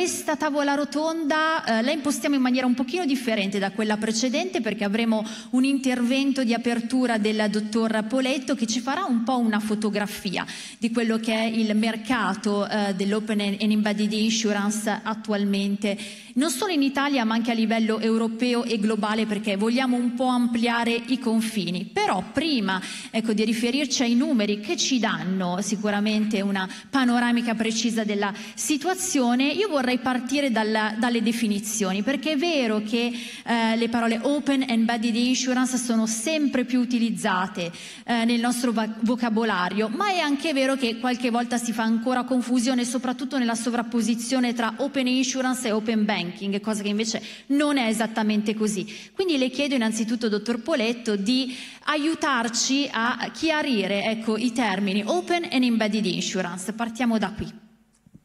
Questa tavola rotonda eh, la impostiamo in maniera un pochino differente da quella precedente perché avremo un intervento di apertura del dottor Poletto che ci farà un po' una fotografia di quello che è il mercato eh, dell'Open and Embedded Insurance attualmente non solo in Italia ma anche a livello europeo e globale perché vogliamo un po' ampliare i confini. Però prima ecco, di riferirci ai numeri che ci danno sicuramente una panoramica precisa della situazione, io vorrei partire dalla, dalle definizioni perché è vero che eh, le parole open and embedded insurance sono sempre più utilizzate eh, nel nostro vocabolario, ma è anche vero che qualche volta si fa ancora confusione soprattutto nella sovrapposizione tra open insurance e open bank ranking, cosa che invece non è esattamente così. Quindi le chiedo innanzitutto, dottor Poletto, di aiutarci a chiarire ecco, i termini open and embedded insurance. Partiamo da qui.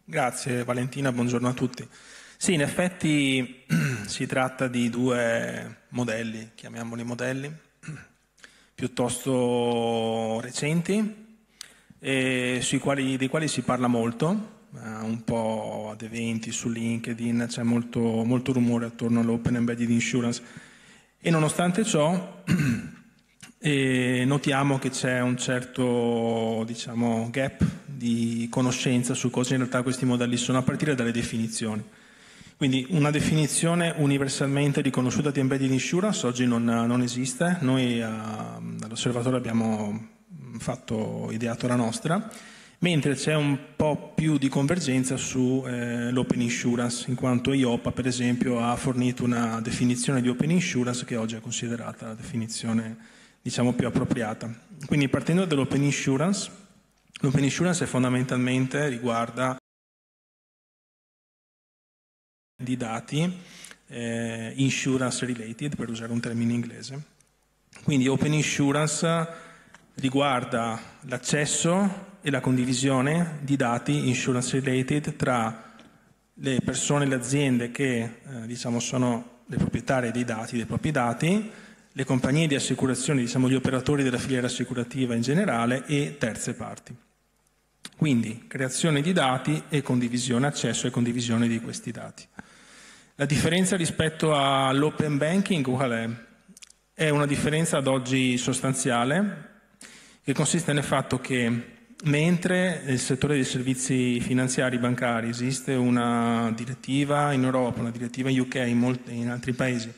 Grazie Valentina, buongiorno a tutti. Sì, in effetti si tratta di due modelli, chiamiamoli modelli, piuttosto recenti, quali, dei quali si parla molto eh, un po' ad eventi su LinkedIn, c'è molto, molto rumore attorno all'Open Embedded Insurance e nonostante ciò eh, notiamo che c'è un certo diciamo, gap di conoscenza su cosa in realtà questi modelli sono a partire dalle definizioni. Quindi una definizione universalmente riconosciuta di embedded insurance oggi non, non esiste, noi eh, all'osservatorio abbiamo fatto, ideato la nostra mentre c'è un po' più di convergenza sull'open eh, insurance, in quanto IOPA per esempio ha fornito una definizione di open insurance che oggi è considerata la definizione diciamo, più appropriata. Quindi partendo dall'open insurance, l'open insurance fondamentalmente riguarda di dati eh, insurance related, per usare un termine inglese. Quindi open insurance riguarda l'accesso e la condivisione di dati insurance related tra le persone le aziende che eh, diciamo, sono le proprietarie dei dati, dei propri dati, le compagnie di assicurazione, diciamo, gli operatori della filiera assicurativa in generale e terze parti. Quindi creazione di dati e condivisione, accesso e condivisione di questi dati. La differenza rispetto all'open banking qual è? È una differenza ad oggi sostanziale che consiste nel fatto che Mentre nel settore dei servizi finanziari bancari esiste una direttiva in Europa, una direttiva in UK, in, in altri paesi,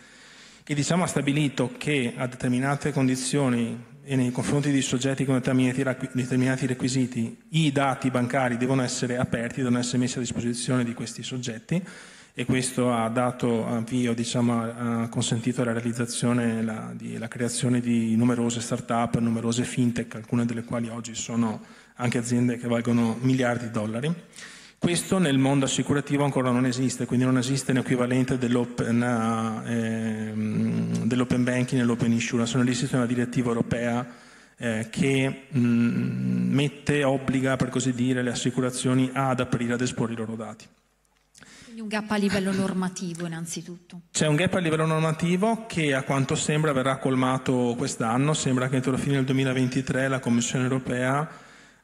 che diciamo, ha stabilito che a determinate condizioni e nei confronti di soggetti con determinati requisiti i dati bancari devono essere aperti, devono essere messi a disposizione di questi soggetti e questo ha dato avvio, diciamo, ha consentito la realizzazione, la, di, la creazione di numerose start-up, numerose fintech, alcune delle quali oggi sono anche aziende che valgono miliardi di dollari. Questo nel mondo assicurativo ancora non esiste, quindi non esiste un equivalente dell'open, eh, ehm, dell'open banking e dell'open insurance, non esiste una direttiva europea eh, che mh, mm, mette, obbliga per così dire, le assicurazioni ad aprire, ad esporre i loro dati. Quindi un gap a livello normativo innanzitutto. C'è un gap a livello normativo che a quanto sembra verrà colmato quest'anno, sembra che entro la fine del 2023 la Commissione europea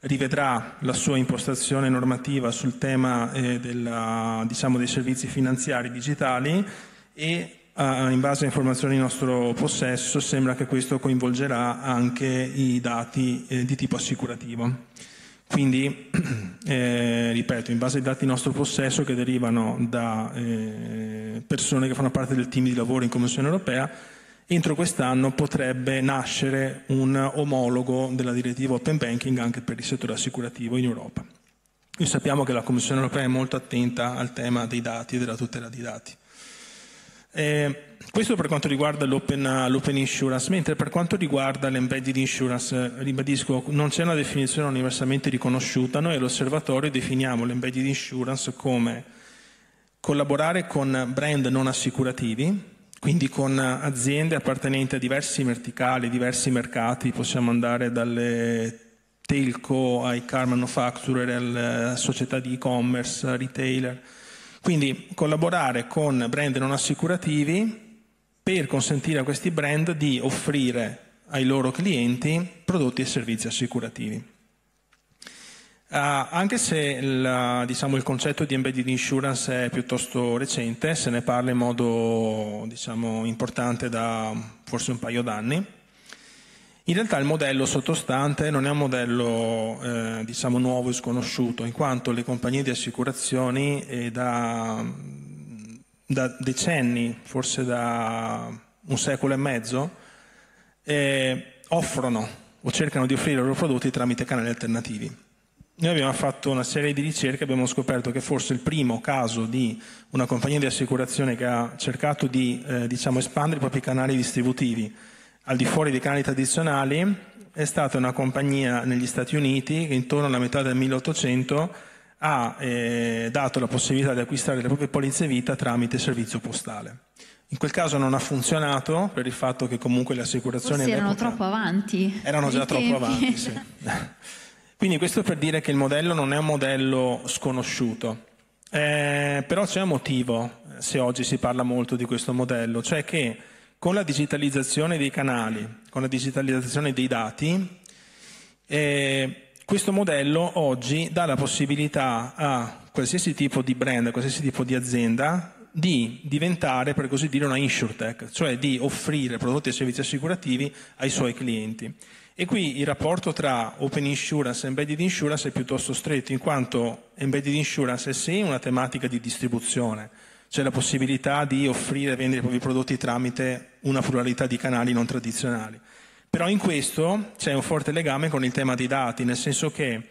rivedrà la sua impostazione normativa sul tema eh, della, diciamo, dei servizi finanziari digitali e Uh, in base a informazioni in nostro possesso sembra che questo coinvolgerà anche i dati eh, di tipo assicurativo. Quindi, eh, ripeto, in base ai dati in nostro possesso che derivano da eh, persone che fanno parte del team di lavoro in Commissione europea, entro quest'anno potrebbe nascere un omologo della direttiva open banking anche per il settore assicurativo in Europa. Noi sappiamo che la Commissione europea è molto attenta al tema dei dati e della tutela dei dati. Eh, questo per quanto riguarda l'open, insurance, mentre per quanto riguarda l'embedded insurance, ribadisco, non c'è una definizione universalmente riconosciuta, noi all'osservatorio definiamo l'embedded insurance come collaborare con brand non assicurativi, quindi con aziende appartenenti a diversi verticali, diversi mercati, possiamo andare dalle telco ai car manufacturer, alle eh, società di e-commerce, retailer. Quindi collaborare con brand non assicurativi per consentire a questi brand di offrire ai loro clienti prodotti e servizi assicurativi. Ah, anche se la, ah, diciamo, il concetto di embedded insurance è piuttosto recente, se ne parla in modo diciamo, importante da forse un paio d'anni, in realtà il modello sottostante non è un modello eh, diciamo, nuovo e sconosciuto, in quanto le compagnie di assicurazioni eh, da, da, decenni, forse da un secolo e mezzo, eh, offrono o cercano di offrire i loro prodotti tramite canali alternativi. Noi abbiamo fatto una serie di ricerche abbiamo scoperto che forse il primo caso di una compagnia di assicurazione che ha cercato di eh, diciamo, espandere i propri canali distributivi al di fuori dei canali tradizionali è stata una compagnia negli Stati Uniti che intorno alla metà del 1800 ha eh, dato la possibilità di acquistare le proprie polizze vita tramite servizio postale. In quel caso non ha funzionato per il fatto che comunque le assicurazioni... Forse erano troppo avanti. Erano già tempi. troppo avanti, sì. Quindi questo per dire che il modello non è un modello sconosciuto, eh, però c'è un motivo se oggi si parla molto di questo modello, cioè che con la digitalizzazione dei canali, con la digitalizzazione dei dati, eh, questo modello oggi dà la possibilità a qualsiasi tipo di brand, a qualsiasi tipo di azienda di diventare, per così dire, una insurtech, cioè di offrire prodotti e servizi assicurativi ai suoi clienti. E qui il rapporto tra Open Insurance e Embedded Insurance è piuttosto stretto, in quanto Embedded Insurance è sì una tematica di distribuzione, cioè la possibilità di offrire e vendere i propri prodotti tramite una pluralità di canali non tradizionali. Però in questo c'è un forte legame con il tema dei dati, nel senso che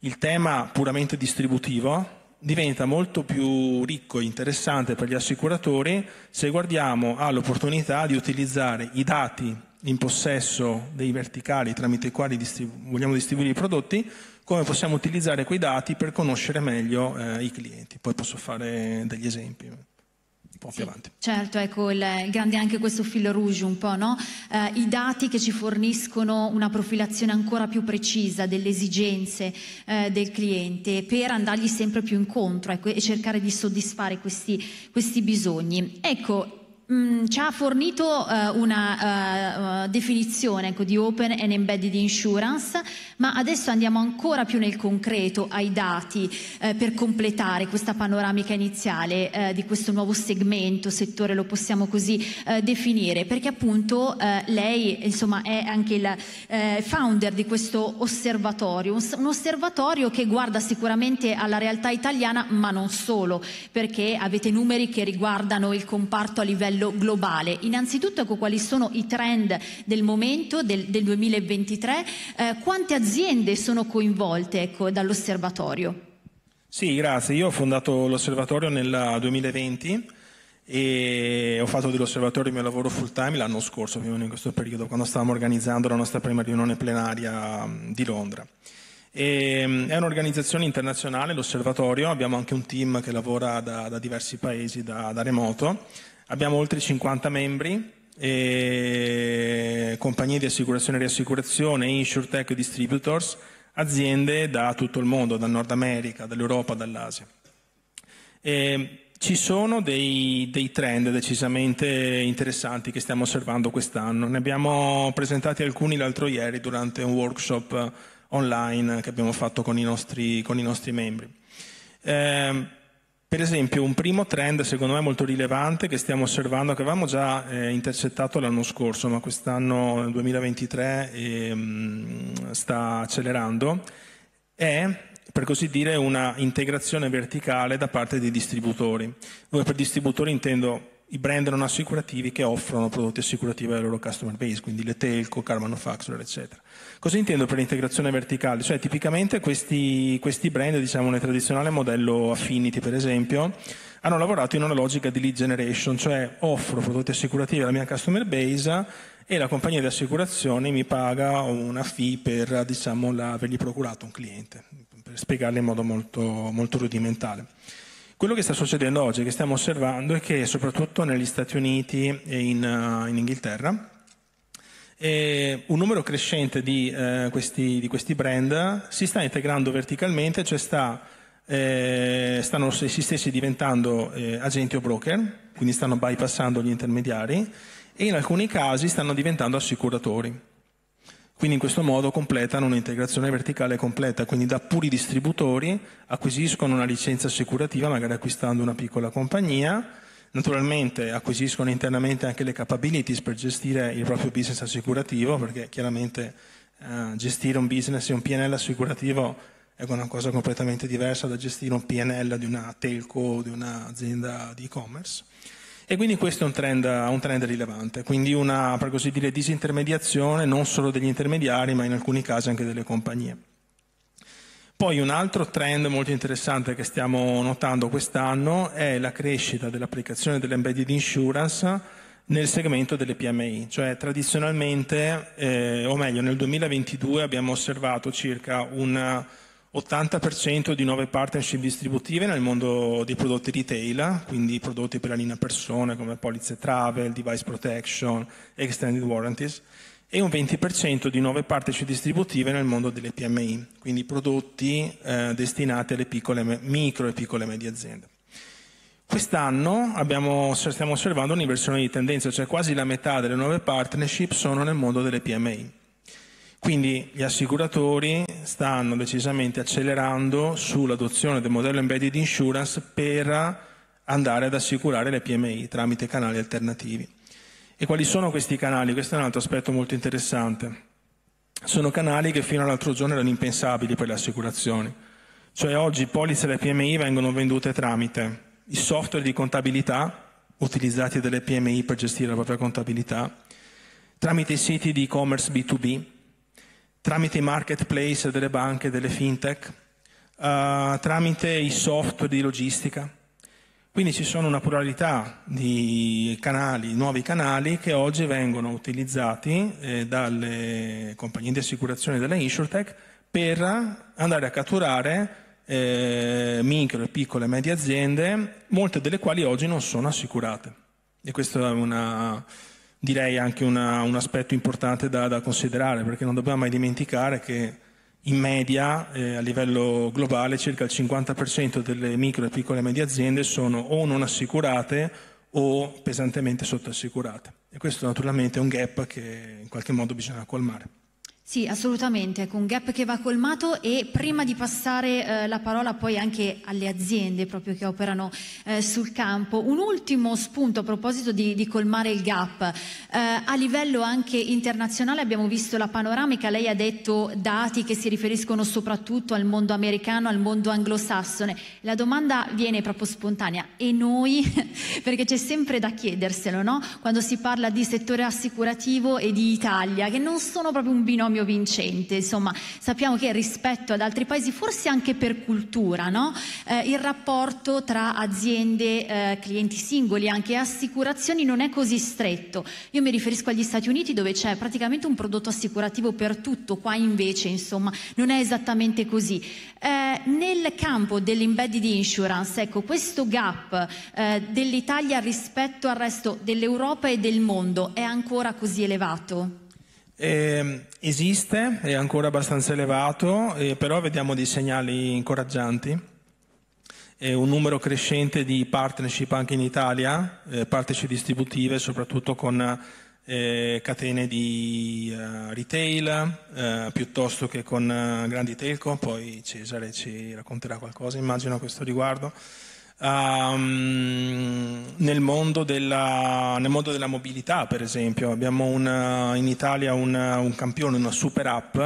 il tema puramente distributivo diventa molto più ricco e interessante per gli assicuratori se guardiamo all'opportunità di utilizzare i dati in possesso dei verticali tramite i quali distribu- vogliamo distribuire i prodotti, come possiamo utilizzare quei dati per conoscere meglio eh, i clienti. Poi posso fare degli esempi. Un po' più Sì, certo, ecco, il, grande è anche questo filo rouge un po', no? Eh, I dati che ci forniscono una profilazione ancora più precisa delle esigenze eh, del cliente per andargli sempre più incontro ecco, e cercare di soddisfare questi, questi bisogni. Ecco, Mm, ci ha fornito uh, una uh, definizione ecco, di Open and Embedded Insurance, ma adesso andiamo ancora più nel concreto ai dati eh, per completare questa panoramica iniziale eh, di questo nuovo segmento, settore lo possiamo così eh, definire, perché appunto lei insomma, è anche il founder di questo osservatorio, un, un osservatorio che guarda sicuramente alla realtà italiana, ma non solo, perché avete numeri che riguardano il comparto a livello livello globale. Innanzitutto ecco, quali sono i trend del momento, del, del 2023, eh, quante aziende sono coinvolte ecco, dall'osservatorio? Sì, grazie. Io ho fondato l'osservatorio nel 2020 e ho fatto dell'osservatorio il mio lavoro full time l'anno scorso, più o meno in questo periodo, quando stavamo organizzando la nostra prima riunione plenaria mm, di Londra. E, mm, è un'organizzazione internazionale, l'osservatorio, abbiamo anche un team che lavora da, da diversi paesi, da, da remoto Abbiamo oltre 50 membri, compagnie di assicurazione e riassicurazione, insurtech e distributors, aziende da tutto il mondo, dal Nord America, dall'Europa, dall'Asia. ci sono dei, dei, trend decisamente interessanti che stiamo osservando quest'anno. Ne abbiamo presentati alcuni l'altro ieri durante un workshop eh, online che abbiamo fatto con i nostri, con i nostri membri. Eh, per esempio un primo trend secondo me molto rilevante che stiamo osservando, che avevamo già eh, intercettato l'anno scorso, ma quest'anno 2023 eh, sta accelerando, è per così dire una integrazione verticale da parte dei distributori. Dove per distributori intendo i brand non assicurativi che offrono prodotti assicurativi alla loro customer base, quindi le telco, car manufacturer, eccetera. Cosa intendo per l'integrazione verticale? Cioè, tipicamente questi, questi brand, diciamo nel tradizionale modello Affinity per esempio, hanno lavorato in una logica di lead generation, cioè offro prodotti assicurativi alla mia customer base e la compagnia di assicurazione mi paga una fee per diciamo, la, avergli procurato un cliente, per spiegarle in modo molto, molto rudimentale. Quello che sta succedendo oggi, che stiamo osservando, è che soprattutto negli Stati Uniti e in, eh, in Inghilterra, e un numero crescente di, eh, questi, di, questi, brand si sta integrando verticalmente, cioè sta, eh, stanno essi stessi diventando eh, agenti o broker, quindi stanno bypassando gli intermediari e in alcuni casi stanno diventando assicuratori. Quindi in questo modo completano un'integrazione verticale completa, quindi da puri distributori acquisiscono una licenza assicurativa, magari acquistando una piccola compagnia, naturalmente acquisiscono internamente anche le capabilities per gestire il proprio business assicurativo, perché chiaramente eh, gestire un business e un PNL assicurativo è una cosa completamente diversa da gestire un PNL di una telco o di un'azienda di e-commerce. E quindi questo è un trend, un trend rilevante, quindi una per così dire, disintermediazione non solo degli intermediari ma in alcuni casi anche delle compagnie. Poi un altro trend molto interessante che stiamo notando quest'anno è la crescita dell'applicazione dell'embedded insurance nel segmento delle PMI, cioè tradizionalmente, eh, o meglio nel 2022 abbiamo osservato circa una 80% di nuove partnership distributive nel mondo dei prodotti retail, quindi prodotti per la linea persone come polizze travel, device protection, extended warranties, e un 20% di nuove partnership distributive nel mondo delle PMI, quindi prodotti eh, destinati alle piccole, micro e piccole e medie aziende. Quest'anno abbiamo, stiamo osservando un'inversione di tendenza, cioè quasi la metà delle nuove partnership sono nel mondo delle PMI. Quindi gli assicuratori stanno decisamente accelerando sull'adozione del modello embedded insurance per andare ad assicurare le PMI tramite canali alternativi. E quali sono questi canali? Questo è un altro aspetto molto interessante. Sono canali che fino all'altro giorno erano impensabili per le assicurazioni. Cioè oggi polizze delle PMI vengono vendute tramite i software di contabilità utilizzati dalle PMI per gestire la propria contabilità, tramite i siti di e-commerce B2B, tramite i marketplace delle banche, delle fintech, uh, tramite i software di logistica. Quindi ci sono una pluralità di canali, nuovi canali che oggi vengono utilizzati eh, dalle compagnie di assicurazione e dalle insurtech per andare a catturare eh, micro, piccole e medie aziende, molte delle quali oggi non sono assicurate. E questa è una, direi anche una, un aspetto importante da, da, considerare, perché non dobbiamo mai dimenticare che in media eh, a livello globale circa il 50% delle micro e piccole e medie aziende sono o non assicurate o pesantemente sottoassicurate. E questo naturalmente è un gap che in qualche modo bisogna colmare. Sì, assolutamente, ecco un gap che va colmato e prima di passare eh, la parola poi anche alle aziende proprio che operano eh, sul campo, un ultimo spunto a proposito di, di colmare il gap. Eh, a livello anche internazionale abbiamo visto la panoramica, lei ha detto dati che si riferiscono soprattutto al mondo americano, al mondo anglosassone. La domanda viene proprio spontanea e noi, perché c'è sempre da chiederselo, no? Quando si parla di settore assicurativo e di Italia, che non sono proprio un binomio binomio vincente, insomma sappiamo che rispetto ad altri paesi, forse anche per cultura, no? eh, il rapporto tra aziende, eh, clienti singoli, e anche assicurazioni non è così stretto. Io mi riferisco agli Stati Uniti dove c'è praticamente un prodotto assicurativo per tutto, qua invece insomma non è esattamente così. Eh, nel campo dell'embedded insurance, ecco questo gap eh, dell'Italia rispetto al resto dell'Europa e del mondo è ancora così elevato? Eh, esiste, è ancora abbastanza elevato, eh, però vediamo dei segnali incoraggianti. Eh, un numero crescente di partnership anche in Italia, eh, partnership distributive soprattutto con eh, catene di eh, retail piuttosto che con grandi telco, poi Cesare ci racconterà qualcosa immagino a questo riguardo um, nel, mondo della, nel, mondo della, mobilità, per esempio. Abbiamo una, in Italia una, un campione, una super app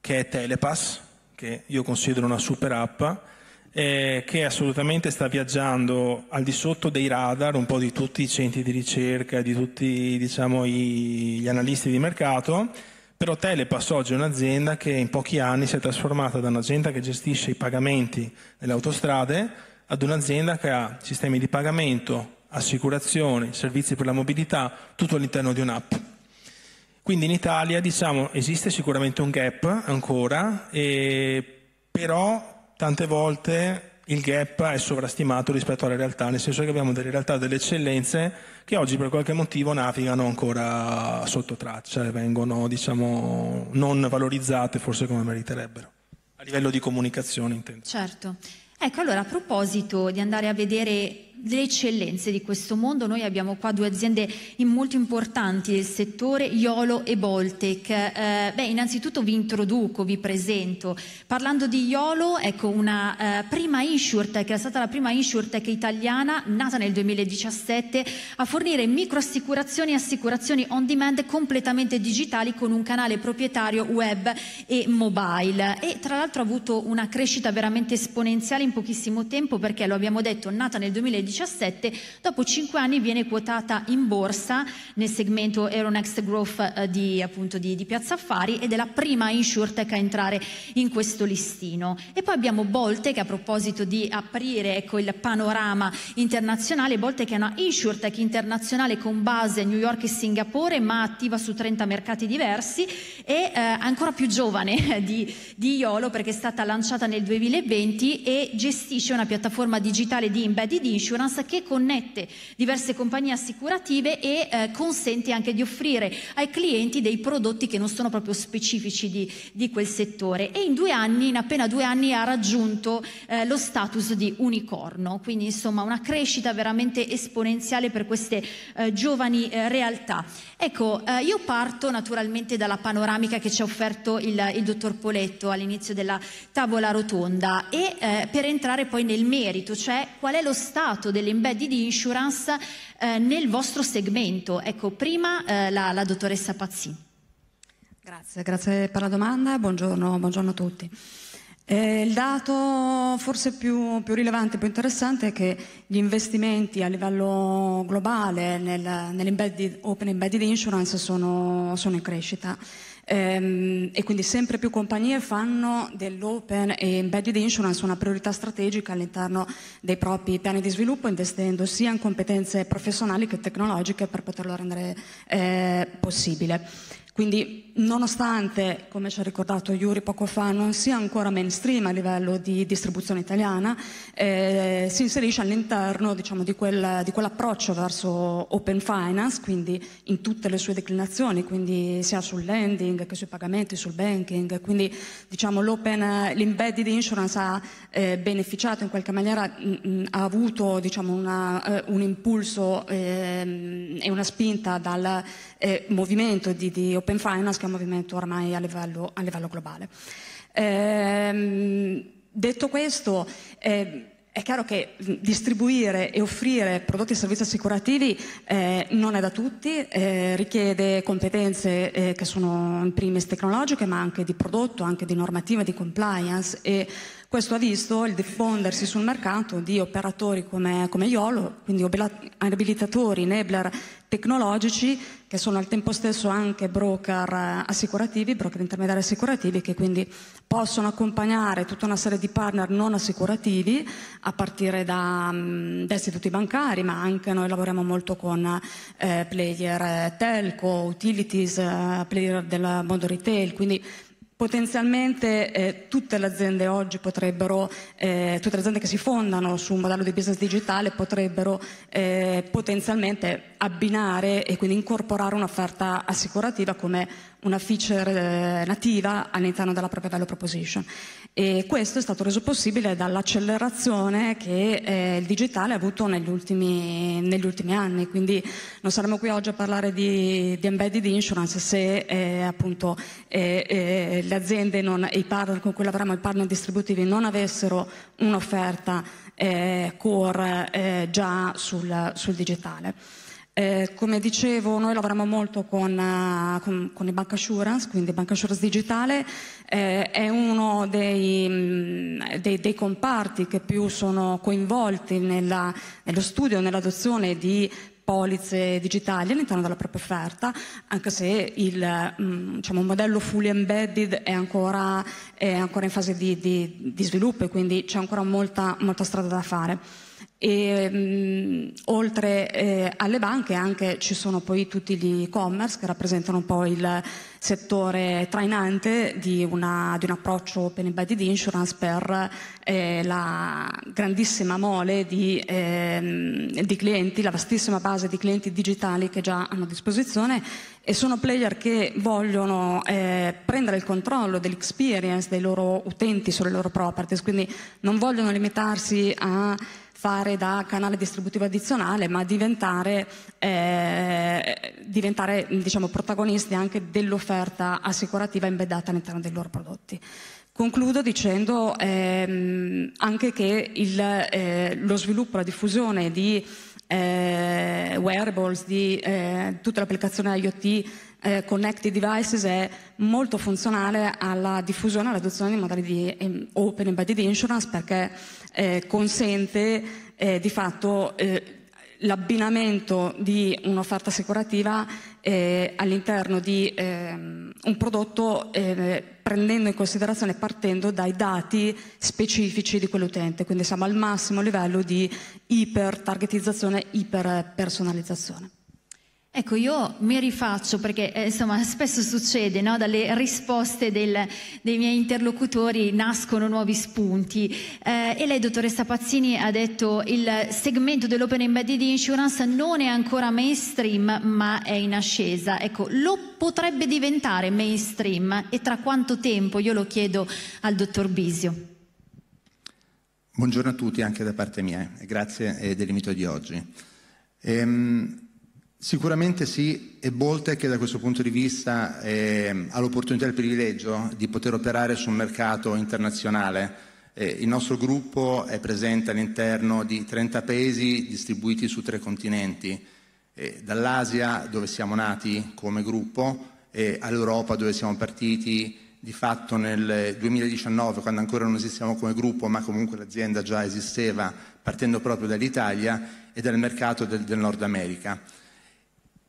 che è Telepass, che io considero una super app, eh, che assolutamente sta viaggiando al di sotto dei radar un po' di tutti i centri di ricerca, di tutti diciamo, i, gli analisti di mercato, però Telepass oggi è un'azienda che in pochi anni si è trasformata da un'azienda che gestisce i pagamenti delle autostrade ad un'azienda che ha sistemi di pagamento, assicurazioni, servizi per la mobilità, tutto all'interno di un'app. Quindi in Italia diciamo, esiste sicuramente un gap ancora, però tante volte il gap è sovrastimato rispetto alla realtà, nel senso che abbiamo delle realtà, delle eccellenze che oggi per qualche motivo navigano ancora sotto traccia e vengono diciamo, non valorizzate forse come meriterebbero, a livello di comunicazione intendo. Certo. Ecco, allora a proposito di andare a vedere le eccellenze di questo mondo. Noi abbiamo qua due aziende molto importanti del settore, Iolo e Boltec. Eh, beh, innanzitutto vi introduco, vi presento. Parlando di Iolo, ecco una eh, prima insurtech, è stata la prima insurtech italiana nata nel 2017 a fornire microassicurazioni e assicurazioni on demand completamente digitali con un canale proprietario web e mobile e tra l'altro ha avuto una crescita veramente esponenziale in pochissimo tempo perché lo abbiamo detto, nata nel 2017 2017, dopo 5 anni viene quotata in borsa nel segmento Euronext Growth eh, di, appunto, di, di Piazza Affari ed è la prima insurtech a entrare in questo listino. E poi abbiamo Bolte che a proposito di aprire ecco, il panorama internazionale, Bolte che è una insurtech internazionale con base a New York e Singapore ma attiva su 30 mercati diversi e eh, ancora più giovane di, di Iolo perché è stata lanciata nel 2020 e gestisce una piattaforma digitale di embedded insurance insurance che connette diverse compagnie assicurative e eh, consente anche di offrire ai clienti dei prodotti che non sono proprio specifici di, di quel settore e in due anni, in appena due anni ha raggiunto eh, lo status di unicorno, quindi insomma una crescita veramente esponenziale per queste eh, giovani eh, realtà. Ecco, eh, io parto naturalmente dalla panoramica che ci ha offerto il, il dottor Poletto all'inizio della tavola rotonda e eh, per entrare poi nel merito, cioè qual è lo stato dell'embed di insurance eh, nel vostro segmento. Ecco, prima eh, la, la, dottoressa Pazzi. Grazie, grazie per la domanda, buongiorno, buongiorno a tutti. Eh, il dato forse più, più, rilevante, più interessante è che gli investimenti a livello globale nel, nell'embedded, open embedded insurance sono, sono in crescita. Ehm, e quindi sempre più compagnie fanno dell'open e embedded insurance una priorità strategica all'interno dei propri piani di sviluppo investendo sia in competenze professionali che tecnologiche per poterlo rendere eh, possibile. Quindi nonostante, come ci ha ricordato Yuri poco fa, non sia ancora mainstream a livello di distribuzione italiana, eh, si inserisce all'interno diciamo, di, quel, di, quell'approccio verso open finance, quindi in tutte le sue declinazioni, quindi sia sul lending che sui pagamenti, sul banking. Quindi diciamo, l'embedded insurance ha eh, beneficiato in qualche maniera, mh, mm, mm, ha avuto diciamo, una, eh, un impulso ehm, e una spinta dal eh, movimento di, di, Open Finance che è un movimento ormai a livello, a livello globale. Eh, detto questo, eh, è chiaro che distribuire e offrire prodotti e servizi assicurativi eh, non è da tutti, eh, richiede competenze eh, che sono in primis tecnologiche ma anche di prodotto, anche di normativa, di compliance e questo ha visto il diffondersi sul mercato di operatori come, come IOLO, quindi abilitatori, enabler tecnologici che sono al tempo stesso anche broker eh, assicurativi, broker intermediari assicurativi che quindi possono accompagnare tutta una serie di partner non assicurativi a partire da, mm, da istituti bancari, ma anche noi lavoriamo molto con eh, player eh, telco, utilities, eh, player del mondo retail, quindi Potenzialmente eh, tutte le aziende oggi potrebbero, eh, tutte le aziende che si fondano su un modello di business digitale potrebbero eh, potenzialmente abbinare e quindi incorporare un'offerta assicurativa come una feature eh, nativa all'interno della propria value proposition. E questo è stato reso possibile dall'accelerazione che eh, il digitale ha avuto negli ultimi, negli ultimi, anni, quindi non saremmo qui oggi a parlare di, di embedded insurance se eh, appunto eh, eh, le aziende non, i partner con cui lavoriamo, i partner distributivi, non avessero un'offerta eh, core già sul, sul digitale. Eh, come dicevo, noi lavoriamo molto con, eh, con, con i bank assurance, quindi bank assurance digitale eh, è uno dei, mm, dei, dei, comparti che più sono coinvolti nella, nello studio, nell'adozione di polizze digitali all'interno della propria offerta, anche se il mm, diciamo, modello fully embedded è ancora, è ancora in fase di, di, di, sviluppo e quindi c'è ancora molta, molta strada da fare. E, mh, mm, oltre eh, alle banche anche ci sono poi tutti gli e-commerce che rappresentano un po' il settore trainante di, una, di un approccio open embedded insurance per eh, la grandissima mole di, eh, di, clienti, la vastissima base di clienti digitali che già hanno a disposizione e sono player che vogliono eh, prendere il controllo dell'experience dei loro utenti sulle loro properties, quindi non vogliono limitarsi a fare da canale distributivo addizionale, ma diventare, eh, diventare diciamo, protagonisti anche dell'offerta assicurativa embeddata all'interno dei loro prodotti. Concludo dicendo ehm, anche che il, eh, lo sviluppo, la diffusione di eh, wearables, di eh, tutta l'applicazione IoT eh, Connected Devices è molto funzionale alla diffusione e all'adozione di modelli di ehm, Open Embedded Insurance perché eh, consente eh, di fatto eh, l'abbinamento di un'offerta assicurativa eh, all'interno di eh, un prodotto eh, prendendo in considerazione partendo dai dati specifici di quell'utente, quindi siamo al massimo livello di iper targetizzazione, iper personalizzazione. Ecco, io mi rifaccio perché eh, insomma spesso succede, no? dalle risposte del, dei miei interlocutori nascono nuovi spunti eh, e lei, dottoressa Pazzini, ha detto che il segmento dell'open embedded insurance non è ancora mainstream ma è in ascesa. Ecco, lo potrebbe diventare mainstream e tra quanto tempo? Io lo chiedo al dottor Bisio. Buongiorno a tutti anche da parte mia e grazie eh, dell'invito di oggi. Ehm... Sicuramente sì, e Boltec da questo punto di vista eh, ha l'opportunità e il privilegio di poter operare su un mercato internazionale. Eh, il nostro gruppo è presente all'interno di 30 paesi distribuiti su tre continenti, eh, dall'Asia dove siamo nati come gruppo all'Europa dove siamo partiti di fatto nel 2019 quando ancora non esistevamo come gruppo ma comunque l'azienda già esisteva partendo proprio dall'Italia e dal mercato del, del Nord America.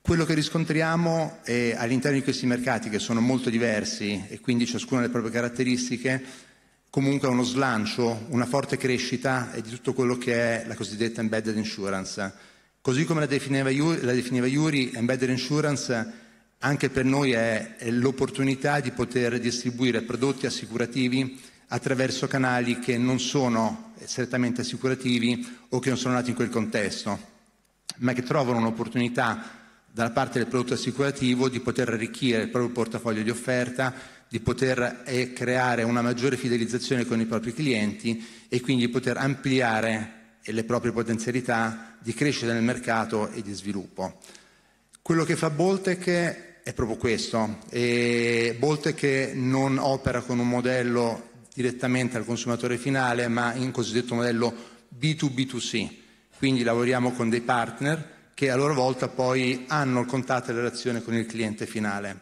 Quello che riscontriamo è, all'interno di questi mercati, che sono molto diversi e quindi ciascuno ha le proprie caratteristiche, comunque uno slancio, una forte crescita di tutto quello che è la cosiddetta embedded insurance. Così come la definiva, la definiva Iuri, embedded insurance anche per noi è, è l'opportunità di poter distribuire prodotti assicurativi attraverso canali che non sono strettamente assicurativi o che non sono nati in quel contesto, ma che trovano un'opportunità dalla parte del prodotto assicurativo di poter arricchire il proprio portafoglio di offerta, di poter eh, creare una maggiore fidelizzazione con i propri clienti e quindi poter ampliare le proprie potenzialità di crescita nel mercato e di sviluppo. Quello che fa Boltec è proprio questo. E Boltec non opera con un modello direttamente al consumatore finale, ma in cosiddetto modello B2B2C. Quindi lavoriamo con dei partner che a loro volta poi hanno il contatto e la relazione con il cliente finale.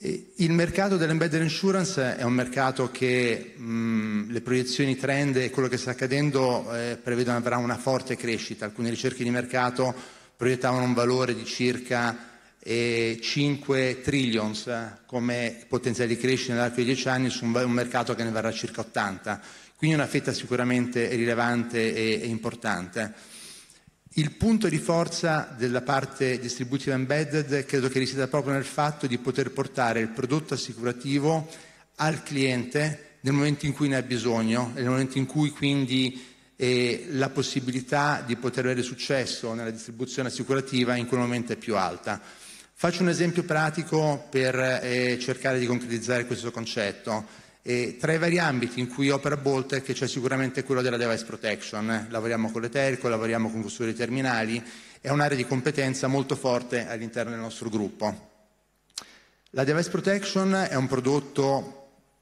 Il mercato dell'embedded insurance è un mercato che mh, le proiezioni trend e quello che sta accadendo eh, prevedono avrà una forte crescita. Alcune ricerche di mercato proiettavano un valore di circa eh, 5 trillions eh, come potenziale di crescita nell'arco di 10 anni su un, un, mercato che ne varrà circa 80. Quindi una fetta sicuramente rilevante e, e importante. Il punto di forza della parte distributiva embedded credo che risieda proprio nel fatto di poter portare il prodotto assicurativo al cliente nel momento in cui ne ha bisogno, nel momento in cui quindi eh, la possibilità di poter avere successo nella distribuzione assicurativa in quel momento è più alta. Faccio un esempio pratico per eh, cercare di concretizzare questo concetto. E tra i vari ambiti in cui opera Boltec c'è sicuramente quello della device protection, eh. lavoriamo con le telco, lavoriamo con costruttori terminali, è un'area di competenza molto forte all'interno del nostro gruppo. La device protection è un prodotto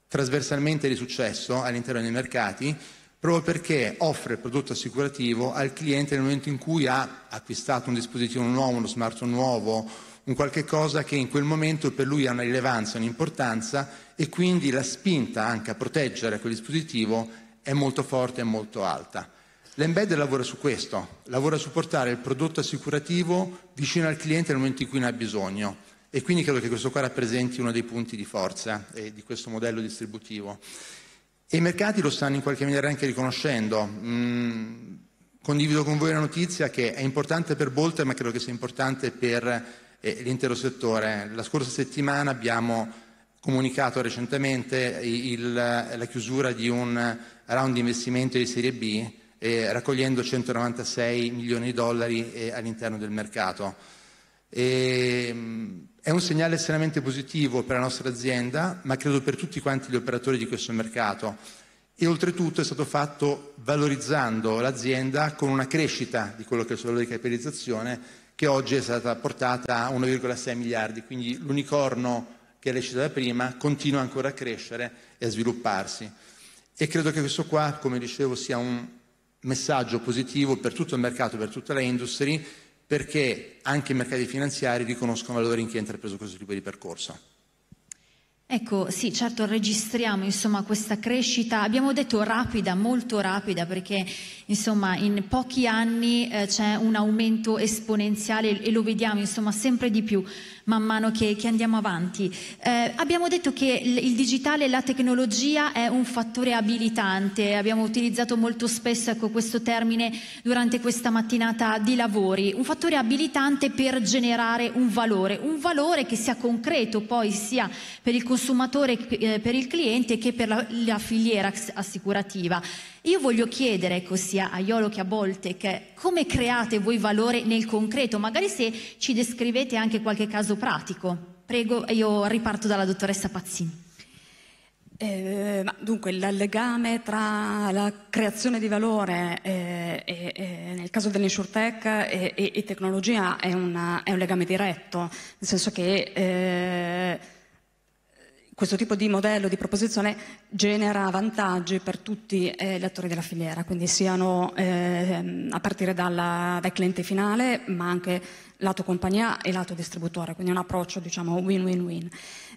trasversalmente di successo all'interno dei mercati proprio perché offre il prodotto assicurativo al cliente nel momento in cui ha acquistato un dispositivo nuovo, uno smartphone nuovo, un qualche cosa che in quel momento per lui ha una rilevanza, un'importanza e quindi la spinta anche a proteggere quel dispositivo è molto forte e molto alta. L'embed lavora su questo, lavora su portare il prodotto assicurativo vicino al cliente nel momento in cui ne ha bisogno e quindi credo che questo qua rappresenti uno dei punti di forza eh, di questo modello distributivo. E i mercati lo stanno in qualche maniera anche riconoscendo. Mm, condivido con voi la notizia che è importante per Bolt, ma credo che sia importante per eh, l'intero settore. La scorsa settimana abbiamo comunicato recentemente il, la chiusura di un round di investimento di Serie B eh, raccogliendo 196 milioni di dollari eh, all'interno del mercato. E, ehm, è un segnale estremamente positivo per la nostra azienda, ma credo per tutti quanti gli operatori di questo mercato. E oltretutto è stato fatto valorizzando l'azienda con una crescita di quello che è il suo valore di capitalizzazione, che oggi è stata portata a 1,6 miliardi. Quindi l'unicorno che lei citava prima, continua ancora a crescere e a svilupparsi. E credo che questo qua, come dicevo, sia un messaggio positivo per tutto il mercato, per tutta l'industria, perché anche i mercati finanziari riconoscono valore in chi ha intrapreso questo tipo di percorso. Ecco, sì, certo, registriamo insomma, questa crescita, abbiamo detto rapida, molto rapida, perché insomma, in pochi anni eh, c'è un aumento esponenziale e lo vediamo insomma, sempre di più man mano che, che andiamo avanti. Eh, abbiamo detto che il digitale e la tecnologia è un fattore abilitante, abbiamo utilizzato molto spesso ecco, questo termine durante questa mattinata di lavori, un fattore abilitante per generare un valore, un valore che sia concreto poi sia per il consumatore, eh, per il cliente che per la, la filiera assicurativa. Io voglio chiedere, ecco, sia a Iolo che a Boltec, come create voi valore nel concreto, magari se ci descrivete anche qualche caso pratico. Prego, io riparto dalla dottoressa Pazzini. Eh, dunque, il legame tra la creazione di valore, eh, eh, nel caso dell'insurtech, e, e, tecnologia è, una, è, un legame diretto, nel senso che eh, questo tipo di modello di proposizione genera vantaggi per tutti eh, gli attori della filiera, quindi siano eh, a partire dal cliente finale, ma anche lato compagnia e lato distributore, quindi un approccio diciamo win-win-win.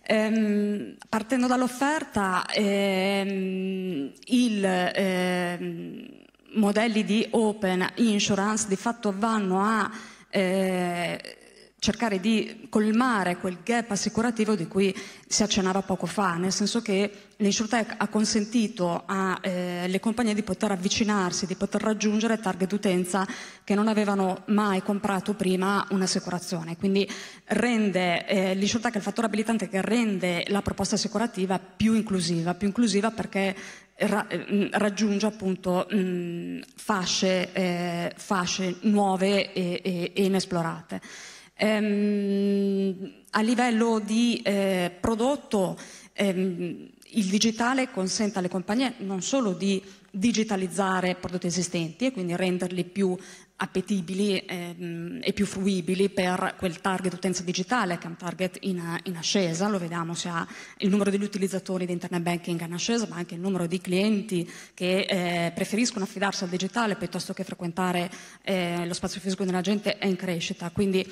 Ehm, partendo dall'offerta, ehm, i ehm, modelli di open insurance di fatto vanno a eh, cercare di colmare quel gap assicurativo di cui si accennava poco fa, nel senso che l'InsurTech ha consentito alle eh, compagnie di poter avvicinarsi, di poter raggiungere target utenza che non avevano mai comprato prima un'assicurazione. Quindi rende eh, l'InsurTech è il fattore abilitante che rende la proposta assicurativa più inclusiva, più inclusiva perché ra- mm, raggiunge appunto mh, mm, fasce, eh, fasce, nuove e, e, e inesplorate. Ehm, a livello di eh, prodotto, ehm, il digitale consente alle compagnie non solo di digitalizzare prodotti esistenti e quindi renderli più appetibili ehm, e più fruibili per quel target utenza digitale che è un target in, in ascesa, lo vediamo sia il numero degli utilizzatori di internet banking in ascesa ma anche il numero di clienti che eh, preferiscono affidarsi al digitale piuttosto che frequentare eh, lo spazio fisico della gente è in crescita, quindi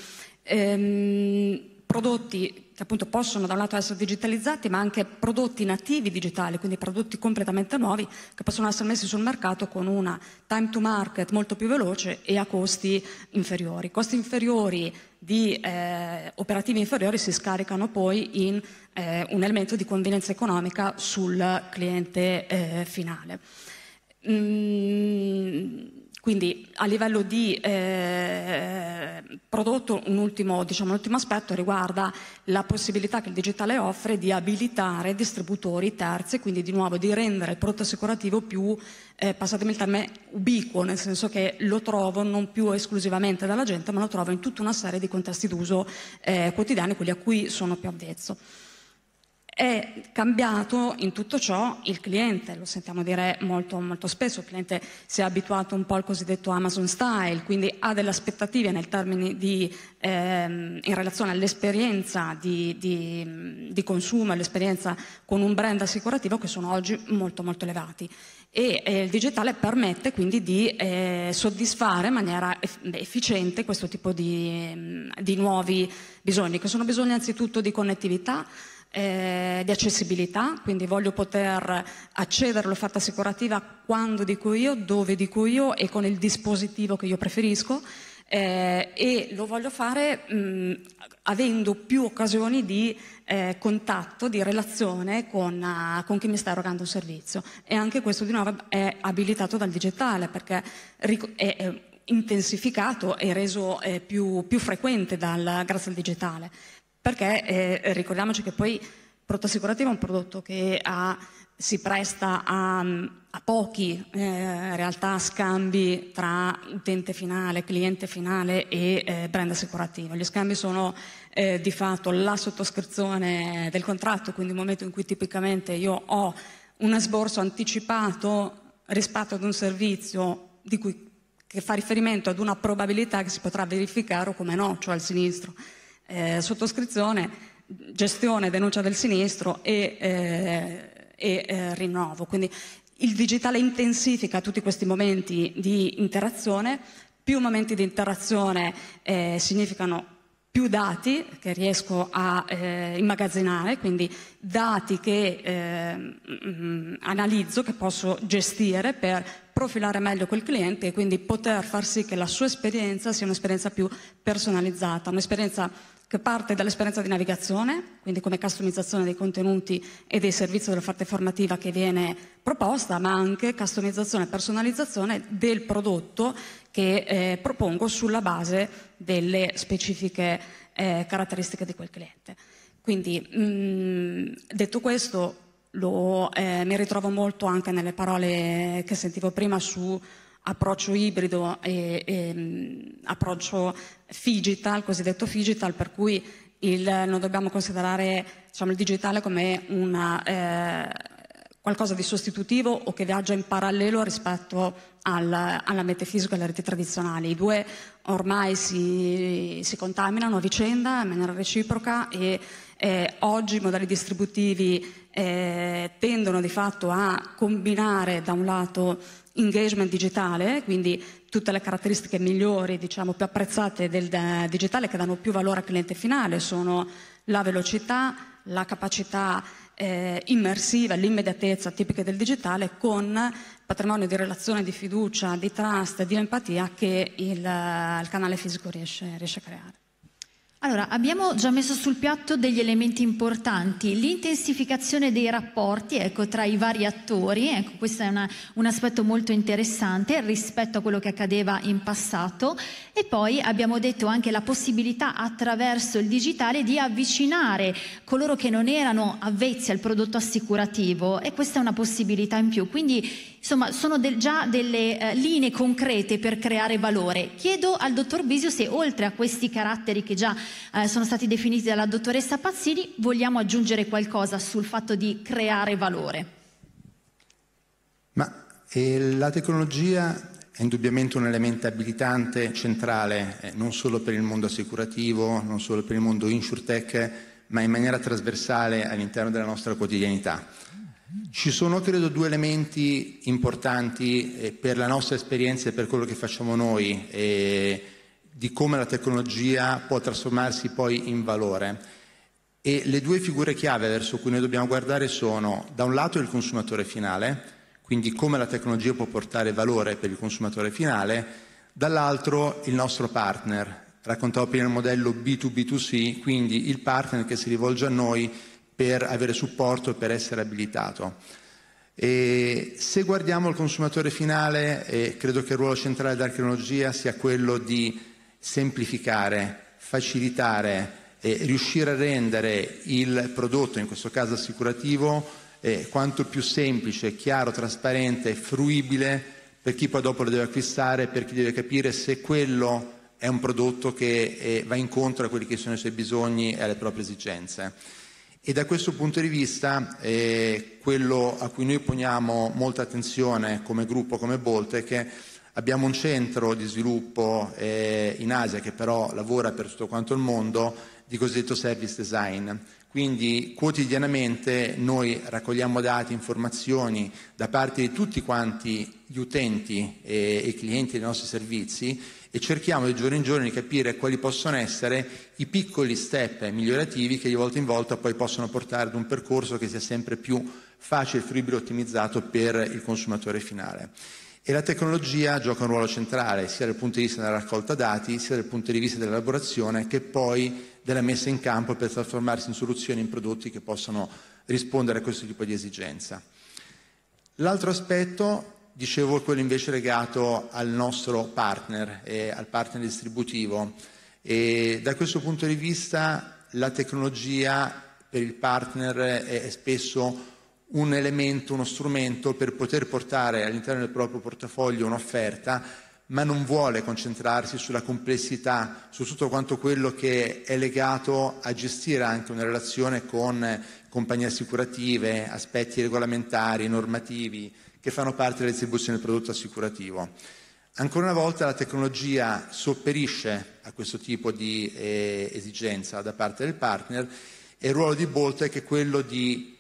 ehm, prodotti che appunto possono da un lato essere digitalizzati ma anche prodotti nativi digitali, quindi prodotti completamente nuovi che possono essere messi sul mercato con una time to market molto più veloce e a costi inferiori. Costi inferiori di eh, operativi inferiori si scaricano poi in eh, un elemento di convenienza economica sul cliente eh, finale. Mm, quindi a livello di eh, prodotto un ultimo, diciamo, un ultimo, aspetto riguarda la possibilità che il digitale offre di abilitare distributori terzi, quindi di nuovo di rendere il prodotto assicurativo più, eh, passatemi il termine, ubiquo, nel senso che lo trovo non più esclusivamente dalla gente, ma lo trovo in tutta una serie di contesti d'uso eh, quotidiani, quelli a cui sono più avvezzo è cambiato in tutto ciò il cliente, lo sentiamo dire molto, molto spesso, il cliente si è abituato un po' al cosiddetto Amazon style, quindi ha delle aspettative di, ehm, in relazione all'esperienza di, di, di consumo, all'esperienza con un brand assicurativo che sono oggi molto molto elevati. E eh, il digitale permette quindi di eh, soddisfare in maniera efficiente questo tipo di, di nuovi bisogni, che sono bisogni anzitutto di connettività, eh, di accessibilità, quindi voglio poter accedere all'offerta assicurativa quando dico io, dove dico io e con il dispositivo che io preferisco. Eh, e lo voglio fare mh, mm, avendo più occasioni di eh, contatto, di relazione con, uh, con, chi mi sta erogando un servizio. E anche questo di nuovo è abilitato dal digitale perché è, è intensificato e reso eh, più, più, frequente dal, grazie al digitale perché eh, ricordiamoci che poi prodotto assicurativo è un prodotto che ha, si presta a, a pochi eh, realtà scambi tra utente finale, cliente finale e eh, brand assicurativo. Gli scambi sono eh, di fatto la sottoscrizione del contratto, quindi il momento in cui tipicamente io ho un sborso anticipato rispetto ad un servizio cui, che fa riferimento ad una probabilità che si potrà verificare o come no, cioè al sinistro eh, sottoscrizione, gestione, denuncia del sinistro e, eh, e eh, rinnovo. Quindi il digitale intensifica tutti questi momenti di interazione, più momenti di interazione eh, significano più dati che riesco a eh, immagazzinare, quindi dati che eh, mm, mm, analizzo, che posso gestire per profilare meglio quel cliente e quindi poter far sì che la sua esperienza sia un'esperienza più personalizzata, un'esperienza che parte dall'esperienza di navigazione, quindi come customizzazione dei contenuti e dei servizi dell'offerta formativa che viene proposta, ma anche customizzazione e personalizzazione del prodotto che eh, propongo sulla base delle specifiche eh, caratteristiche di quel cliente. Quindi, mh, mm, detto questo, lo, eh, mi ritrovo molto anche nelle parole che sentivo prima su approccio ibrido e, e mm, approccio digital, cosiddetto digital, per cui il, non dobbiamo considerare diciamo, il digitale come una, eh, qualcosa di sostitutivo o che viaggia in parallelo rispetto al, alla metafisica e alle reti tradizionali. I due ormai si, si contaminano a vicenda in maniera reciproca e eh, oggi i modelli distributivi eh, tendono di fatto a combinare da un lato engagement digitale, quindi tutte le caratteristiche migliori, diciamo più apprezzate del eh, digitale che danno più valore al cliente finale sono la velocità, la capacità eh, immersiva, l'immediatezza tipica del digitale con patrimonio di relazione, di fiducia, di trust, di empatia che il, eh, il canale fisico riesce, riesce a creare. Allora, abbiamo già messo sul piatto degli elementi importanti, l'intensificazione dei rapporti ecco, tra i vari attori, ecco, questo è una, un aspetto molto interessante rispetto a quello che accadeva in passato e poi abbiamo detto anche la possibilità attraverso il digitale di avvicinare coloro che non erano avvezzi al prodotto assicurativo e questa è una possibilità in più, quindi Insomma, sono del, già delle eh, linee concrete per creare valore. Chiedo al dottor Bisio se oltre a questi caratteri che già eh, sono stati definiti dalla dottoressa Pazzini, vogliamo aggiungere qualcosa sul fatto di creare valore. Ma eh, la tecnologia è indubbiamente un elemento abilitante centrale, eh, non solo per il mondo assicurativo, non solo per il mondo insurtech, ma in maniera trasversale all'interno della nostra quotidianità. Ci sono credo due elementi importanti eh, per la nostra esperienza e per quello che facciamo noi eh, di come la tecnologia può trasformarsi poi in valore. E le due figure chiave verso cui noi dobbiamo guardare sono da un lato il consumatore finale, quindi come la tecnologia può portare valore per il consumatore finale, dall'altro il nostro partner. Raccontavo prima il modello B2B2C, quindi il partner che si rivolge a noi per avere supporto e per essere abilitato. E se guardiamo il consumatore finale, eh, credo che il ruolo centrale dell'archeologia sia quello di semplificare, facilitare, eh, riuscire a rendere il prodotto, in questo caso assicurativo, eh, quanto più semplice, chiaro, trasparente, e fruibile per chi poi dopo lo deve acquistare, per chi deve capire se quello è un prodotto che eh, va incontro a quelli che sono i suoi bisogni e alle proprie esigenze. E da questo punto di vista eh, quello a cui noi poniamo molta attenzione come gruppo, come Bolt, è che abbiamo un centro di sviluppo eh, in Asia che però lavora per tutto quanto il mondo di cosiddetto service design. Quindi quotidianamente noi raccogliamo dati, informazioni da parte di tutti quanti gli utenti e, eh, e clienti dei nostri servizi e cerchiamo di giorno in giorno di capire quali possono essere i piccoli step migliorativi che di volta in volta poi possono portare ad un percorso che sia sempre più facile, fruibile e ottimizzato per il consumatore finale. E la tecnologia gioca un ruolo centrale sia dal punto di vista della raccolta dati, sia dal punto di vista dell'elaborazione che poi della messa in campo per trasformarsi in soluzioni, in prodotti che possano rispondere a questo tipo di esigenza. L'altro aspetto Dicevo quello invece legato al nostro partner, eh, al partner distributivo. E da questo punto di vista la tecnologia per il partner è, è spesso un elemento, uno strumento per poter portare all'interno del proprio portafoglio un'offerta ma non vuole concentrarsi sulla complessità, su tutto quanto quello che è legato a gestire anche una relazione con compagnie assicurative, aspetti regolamentari, normativi, che fanno parte della distribuzione del prodotto assicurativo. Ancora una volta la tecnologia sopperisce a questo tipo di eh, esigenza da parte del partner e il ruolo di Bolt è quello di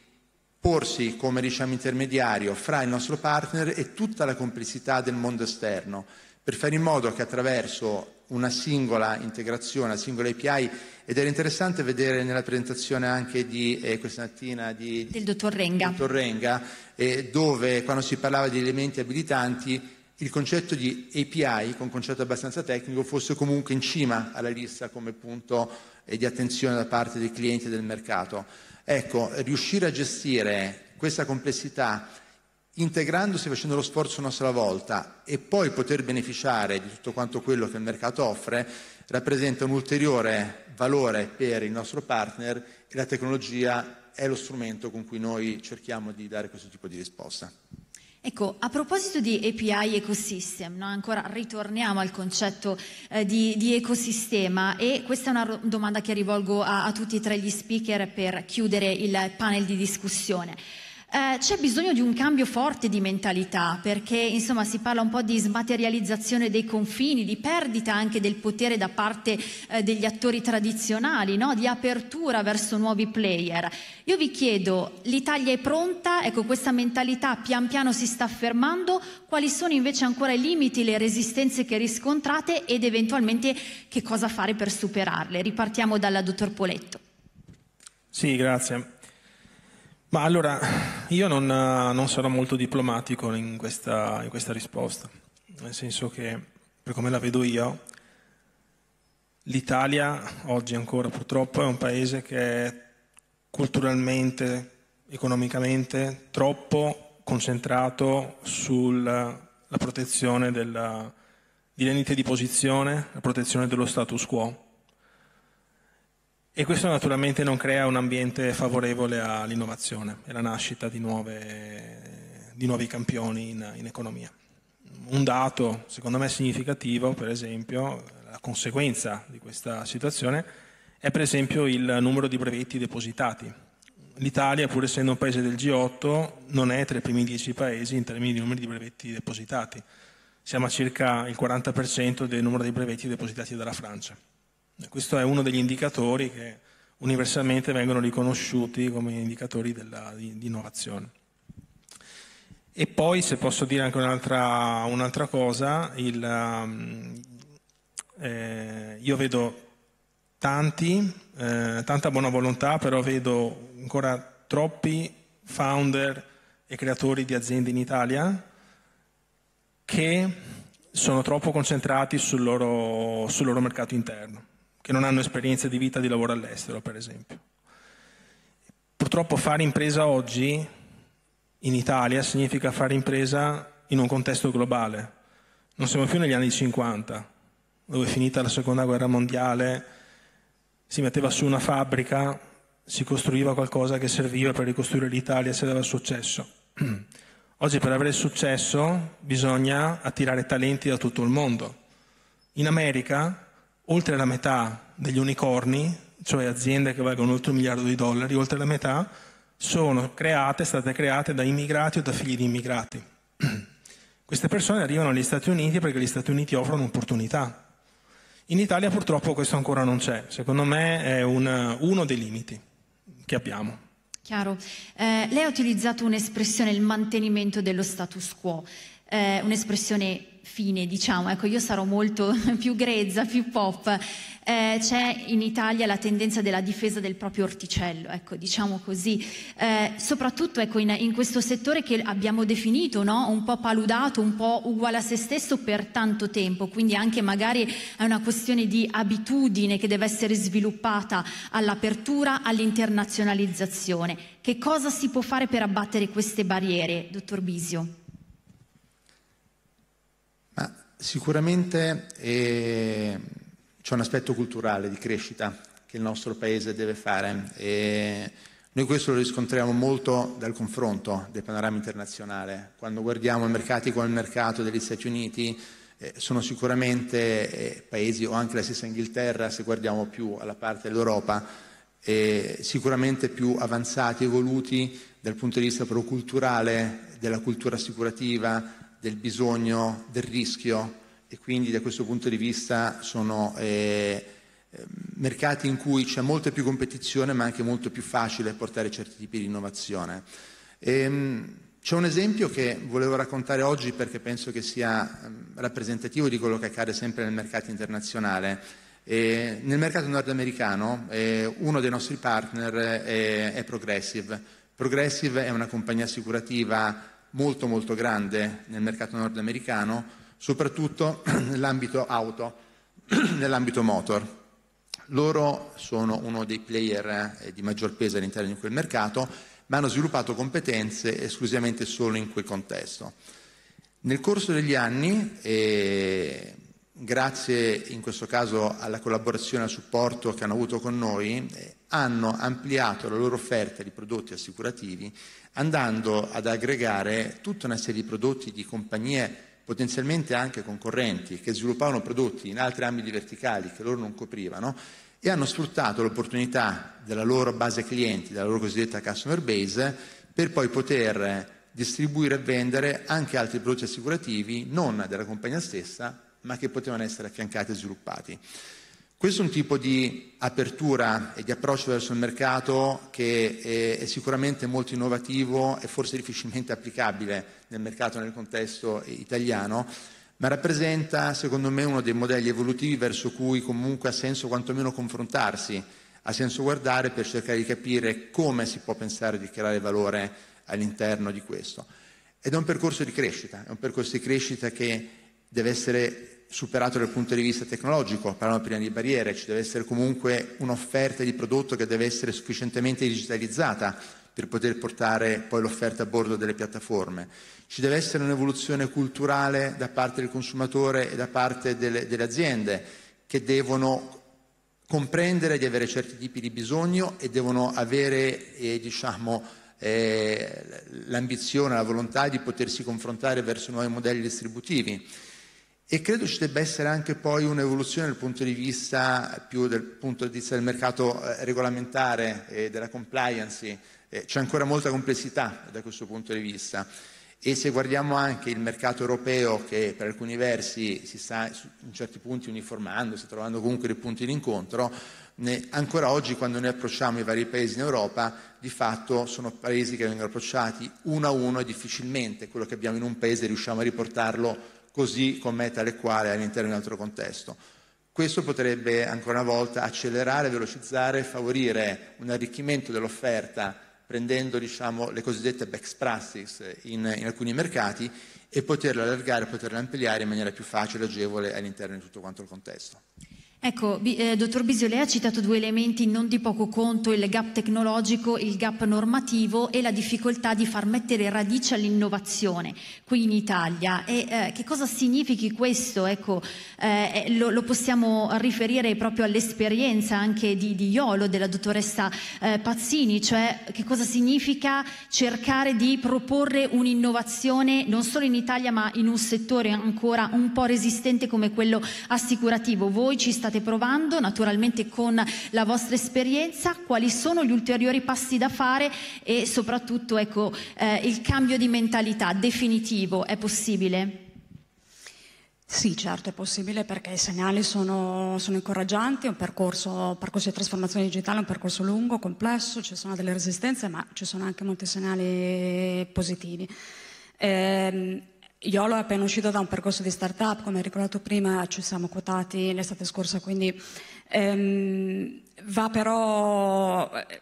porsi come diciamo, intermediario fra il nostro partner e tutta la complessità del mondo esterno per fare in modo che attraverso una singola integrazione, una singola API ed era interessante vedere nella presentazione anche di eh, questa mattina di, del dottor Renga, dottor Renga eh, dove quando si parlava di elementi abilitanti il concetto di API, con un concetto abbastanza tecnico, fosse comunque in cima alla lista come punto eh, di attenzione da parte dei clienti e del mercato. Ecco, riuscire a gestire questa complessità integrandosi facendo lo sforzo una sola volta e poi poter beneficiare di tutto quanto quello che il mercato offre rappresenta un ulteriore valore per il nostro partner e la tecnologia è lo strumento con cui noi cerchiamo di dare questo tipo di risposta. Ecco, a proposito di API ecosystem, no? ancora ritorniamo al concetto eh, di, di, ecosistema e questa è una domanda che rivolgo a, a tutti e tre gli speaker per chiudere il panel di discussione. Eh, c'è bisogno di un cambio forte di mentalità perché insomma si parla un po' di smaterializzazione dei confini, di perdita anche del potere da parte eh, degli attori tradizionali, no? di apertura verso nuovi player. Io vi chiedo, l'Italia è pronta? Ecco, questa mentalità pian piano si sta affermando, quali sono invece ancora i limiti, le resistenze che riscontrate ed eventualmente che cosa fare per superarle? Ripartiamo dalla dottor Poletto. Sì, grazie. Ma allora, io non, eh, non sarò molto diplomatico in questa, in questa risposta, nel senso che, per come la vedo io, l'Italia oggi ancora purtroppo è un paese che è culturalmente, economicamente, troppo concentrato sulla protezione della, di rendite di posizione, la protezione dello status quo e questo naturalmente non crea un ambiente favorevole all'innovazione e alla nascita di, nuove, di nuovi campioni in, in, economia. Un dato secondo me significativo, per esempio, la conseguenza di questa situazione è per esempio il numero di brevetti depositati. L'Italia, pur essendo un paese del G8, non è tra i primi dieci paesi in termini di numero di brevetti depositati. Siamo a circa il 40% del numero dei brevetti depositati dalla Francia. Questo è uno degli indicatori che universalmente vengono riconosciuti come indicatori della, di, di, innovazione. E poi, se posso dire anche un'altra, un'altra cosa, il, um, eh, io vedo tanti, eh, tanta buona volontà, però vedo ancora troppi founder e creatori di aziende in Italia che sono troppo concentrati sul loro, sul loro mercato interno che non hanno esperienze di vita di lavoro all'estero, per esempio. Purtroppo fare impresa oggi in Italia significa fare impresa in un contesto globale. Non siamo più negli anni 50, dove finita la seconda guerra mondiale si metteva su una fabbrica, si costruiva qualcosa che serviva per ricostruire l'Italia e si dava successo. Oggi per avere successo bisogna attirare talenti da tutto il mondo. In America oltre la metà degli unicorni, cioè aziende che valgono oltre un miliardo di dollari, oltre la metà sono create, state create da immigrati o da figli di immigrati. Queste persone arrivano agli Stati Uniti perché gli Stati Uniti offrono opportunità. In Italia purtroppo questo ancora non c'è, secondo me è un, uno dei limiti che abbiamo. Chiaro. Eh, lei ha utilizzato un'espressione, il mantenimento dello status quo eh, un'espressione fine, diciamo, ecco io sarò molto più grezza, più pop, eh, c'è in Italia la tendenza della difesa del proprio orticello, ecco diciamo così, eh, soprattutto ecco, in, in, questo settore che abbiamo definito no? un po' paludato, un po' uguale a se stesso per tanto tempo, quindi anche magari è una questione di abitudine che deve essere sviluppata all'apertura, all'internazionalizzazione. Che cosa si può fare per abbattere queste barriere, dottor Bisio? Sicuramente eh, c'è un aspetto culturale di crescita che il nostro Paese deve fare. E noi questo lo riscontriamo molto dal confronto del panorama internazionale. Quando guardiamo i mercati come il mercato degli Stati Uniti, eh, sono sicuramente eh, paesi, o anche la stessa Inghilterra, se guardiamo più alla parte dell'Europa, eh, sicuramente più avanzati, evoluti dal punto di vista proprio culturale, della cultura assicurativa, del bisogno, del rischio e quindi da questo punto di vista sono eh, eh, mercati in cui c'è molta più competizione ma anche molto più facile portare certi tipi di innovazione. Ehm, c'è un esempio che volevo raccontare oggi perché penso che sia ehm, rappresentativo di quello che accade sempre nel mercato internazionale. E nel mercato nordamericano eh, uno dei nostri partner eh, è Progressive. Progressive è una compagnia assicurativa molto molto grande nel mercato nordamericano, soprattutto nell'ambito auto, nell'ambito motor. Loro sono uno dei player eh, di maggior peso all'interno di quel mercato, ma hanno sviluppato competenze esclusivamente solo in quel contesto. Nel corso degli anni, eh, grazie in questo caso alla collaborazione e al supporto che hanno avuto con noi, eh, hanno ampliato la loro offerta di prodotti assicurativi andando ad aggregare tutta una serie di prodotti di compagnie potenzialmente anche concorrenti che sviluppavano prodotti in altri ambiti verticali che loro non coprivano e hanno sfruttato l'opportunità della loro base clienti, della loro cosiddetta customer base, per poi poter distribuire e vendere anche altri prodotti assicurativi non della compagnia stessa, ma che potevano essere affiancati e sviluppati. Questo è un tipo di apertura e di approccio verso il mercato che è, sicuramente molto innovativo e forse difficilmente applicabile nel mercato nel contesto italiano, ma rappresenta secondo me uno dei modelli evolutivi verso cui comunque ha senso quantomeno confrontarsi, ha senso guardare per cercare di capire come si può pensare di creare valore all'interno di questo. Ed è un percorso di crescita, è un percorso di crescita che deve essere superato dal punto di vista tecnologico, parlavamo prima di barriere, ci deve essere comunque un'offerta di prodotto che deve essere sufficientemente digitalizzata per poter portare poi l'offerta a bordo delle piattaforme. Ci deve essere un'evoluzione culturale da parte del consumatore e da parte delle, delle aziende che devono comprendere di avere certi tipi di bisogno e devono avere eh, diciamo, eh, l'ambizione, la volontà di potersi confrontare verso nuovi modelli distributivi e credo ci debba essere anche poi un'evoluzione dal punto di vista più del, punto di vista del mercato eh, regolamentare e della compliance. Eh, c'è ancora molta complessità da questo punto di vista. E se guardiamo anche il mercato europeo che per alcuni versi si sta in certi punti uniformando, sta trovando comunque dei punti d'incontro, ancora oggi quando noi approcciamo i vari paesi in Europa, di fatto sono paesi che vengono approcciati uno a uno e difficilmente quello che abbiamo in un paese riusciamo a riportarlo così com'è tale quale all'interno di un altro contesto. Questo potrebbe ancora una volta accelerare, velocizzare, favorire un arricchimento dell'offerta prendendo diciamo, le cosiddette best practices in, in, alcuni mercati e poterle allargare, poterle ampliare in maniera più facile e agevole all'interno di tutto quanto il contesto. Ecco, eh, dottor Bisio, lei ha citato due elementi non di poco conto, il gap tecnologico, il gap normativo e la difficoltà di far mettere radice all'innovazione qui in Italia. E, eh, che cosa significhi questo? Ecco, eh, eh lo, lo, possiamo riferire proprio all'esperienza anche di, di Iolo, della dottoressa eh, Pazzini, cioè che cosa significa cercare di proporre un'innovazione non solo in Italia ma in un settore ancora un po' resistente come quello assicurativo. Voi ci state state provando, naturalmente con la vostra esperienza, quali sono gli ulteriori passi da fare e soprattutto ecco, eh, il cambio di mentalità definitivo è possibile? Sì, certo, è possibile perché i segnali sono, sono incoraggianti, un percorso, un percorso, di trasformazione digitale è un percorso lungo, complesso, ci sono delle resistenze, ma ci sono anche molti segnali positivi. Ehm, Iolo è appena uscito da un percorso di startup, come come ricordato prima ci siamo quotati l'estate scorsa, quindi ehm, va però, eh,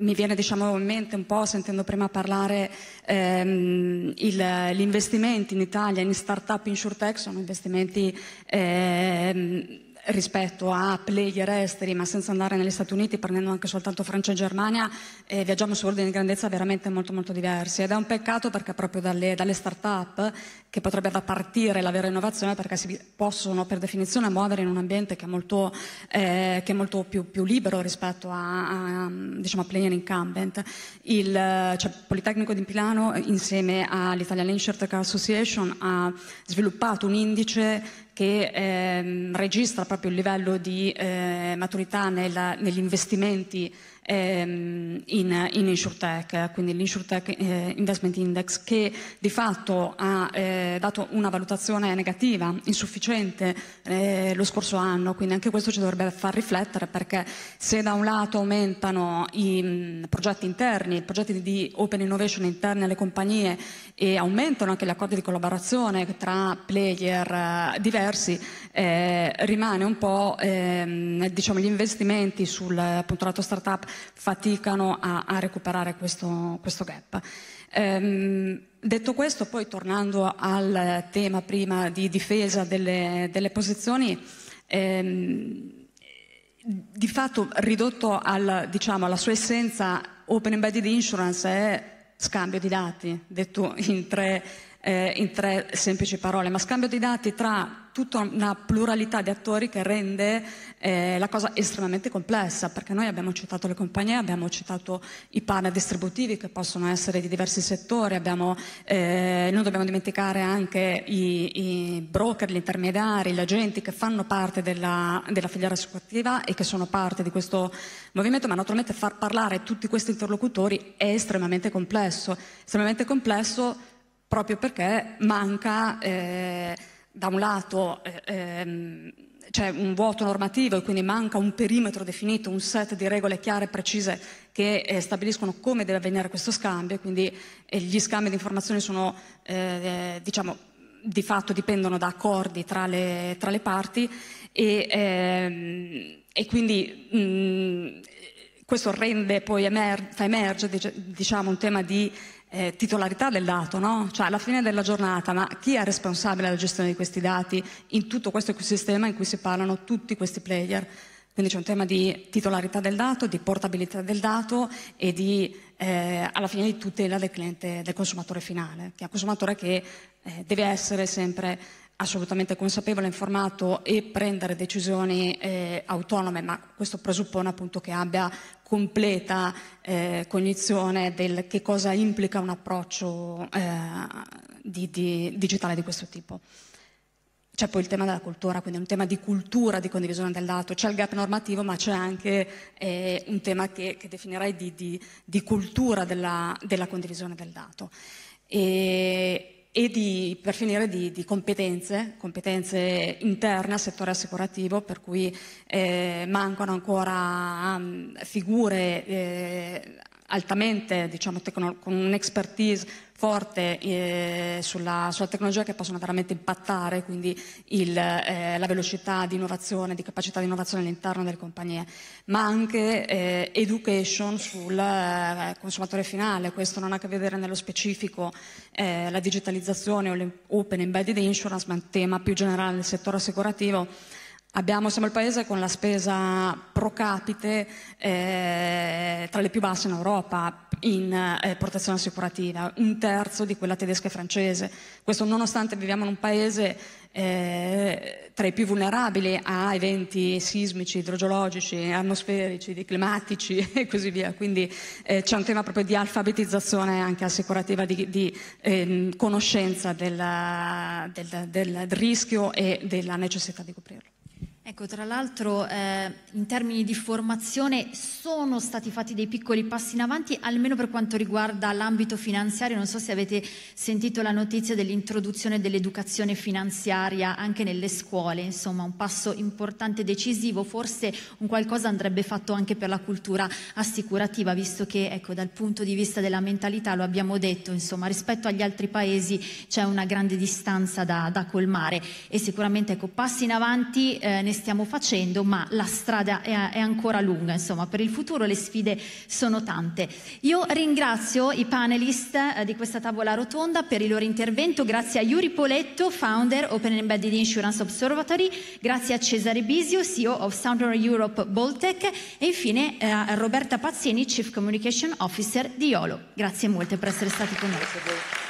mi viene diciamo, in mente un po', sentendo prima parlare, ehm, il, gli investimenti in Italia in startup, up in SureTech, sono investimenti... Ehm, rispetto a player esteri, ma senza andare negli Stati Uniti, prendendo anche soltanto Francia e Germania, eh, viaggiamo su ordini di grandezza veramente molto molto diversi ed è un peccato perché proprio dalle, dalle start-up che potrebbe partire la vera innovazione perché si possono per definizione muovere in un ambiente che è molto, eh, che è molto più, più, libero rispetto a, a, diciamo, player incumbent. Il cioè, Politecnico di Milano insieme all'Italian Insurtech Association ha sviluppato un indice che ehm, registra proprio il livello di eh, maturità nella, negli investimenti ehm, in, in InsurTech, quindi l'InsurTech eh, Investment Index, che di fatto ha eh, dato una valutazione negativa, insufficiente eh, lo scorso anno, quindi anche questo ci dovrebbe far riflettere perché se da un lato aumentano i mh, mm, progetti interni, i progetti di open innovation interni alle compagnie e aumentano anche gli accordi di collaborazione tra player eh, diversi, eh, rimane un po' ehm, diciamo, gli investimenti sul eh, appunto lato startup faticano a, a recuperare questo, questo gap. Ehm, detto questo, poi tornando al tema prima di difesa delle, delle posizioni, ehm, di fatto ridotto al, diciamo, alla sua essenza, Open Embedded Insurance è scambio di dati, detto in tre, eh, in tre semplici parole, ma scambio di dati tra tutta una pluralità di attori che rende eh, la cosa estremamente complessa, perché noi abbiamo citato le compagnie, abbiamo citato i partner distributivi che possono essere di diversi settori, abbiamo, eh, non dobbiamo dimenticare anche i, i, broker, gli intermediari, gli agenti che fanno parte della, della filiera assicurativa e che sono parte di questo movimento, ma naturalmente far parlare tutti questi interlocutori è estremamente complesso, estremamente complesso proprio perché manca... Eh, da un lato eh, ehm, c'è un vuoto normativo e quindi manca un perimetro definito, un set di regole chiare e precise che eh, stabiliscono come deve avvenire questo scambio, quindi eh, gli scambi di informazioni sono, eh, diciamo, di fatto dipendono da accordi tra le, tra le parti e, ehm, e quindi mh, mm, questo rende, emer- fa emergere diciamo, un tema di eh, titolarità del dato, no? Cioè alla fine della giornata, ma chi è responsabile della gestione di questi dati in tutto questo ecosistema in cui si parlano tutti questi player? Quindi c'è un tema di titolarità del dato, di portabilità del dato e di, eh, alla fine di tutela del cliente, del consumatore finale, che è un consumatore che eh, deve essere sempre assolutamente consapevole, informato e prendere decisioni eh, autonome, ma questo presuppone appunto che abbia completa eh, cognizione del che cosa implica un approccio eh, di, di, digitale di questo tipo. C'è poi il tema della cultura, quindi un tema di cultura, di condivisione del dato, c'è il gap normativo ma c'è anche eh, un tema che, che definirei di, di, di cultura della, della, condivisione del dato. E e di, per finire di, di, competenze, competenze interne al settore assicurativo, per cui eh, mancano ancora um, figure eh, altamente, diciamo, tecno- con un'expertise forte eh, sulla, sulla, tecnologia che possono veramente impattare quindi il, eh, la velocità di innovazione, di capacità di innovazione all'interno delle compagnie, ma anche eh, education sul eh, consumatore finale. Questo non ha a che vedere nello specifico eh, la digitalizzazione o l'open embedded insurance, ma è un tema più generale del settore assicurativo Abbiamo, siamo il paese con la spesa pro capite eh, tra le più basse in Europa in eh, protezione assicurativa, un terzo di quella tedesca e francese. Questo nonostante viviamo in un paese eh, tra i più vulnerabili a eventi sismici, idrogeologici, atmosferici, climatici e così via. Quindi eh, c'è un tema proprio di alfabetizzazione anche assicurativa, di, di ehm, conoscenza della, del, del rischio e della necessità di coprirlo. Ecco, tra l'altro eh, in termini di formazione sono stati fatti dei piccoli passi in avanti, almeno per quanto riguarda l'ambito finanziario. Non so se avete sentito la notizia dell'introduzione dell'educazione finanziaria anche nelle scuole, insomma un passo importante, decisivo, forse un qualcosa andrebbe fatto anche per la cultura assicurativa, visto che ecco, dal punto di vista della mentalità, lo abbiamo detto, insomma, rispetto agli altri paesi c'è una grande distanza da, da colmare e sicuramente ecco, passi in avanti eh, ne stiamo facendo, ma la strada è, è ancora lunga, insomma, per il futuro le sfide sono tante. Io ringrazio i panelist eh, di questa tavola rotonda per il loro intervento, grazie a Yuri Poletto, founder Open Embedded Insurance Observatory, grazie a Cesare Bisio, CEO of Southern Europe Boltec e infine eh, a Roberta Pazzini, Chief Communication Officer di IOLO. Grazie molte per essere stati con noi.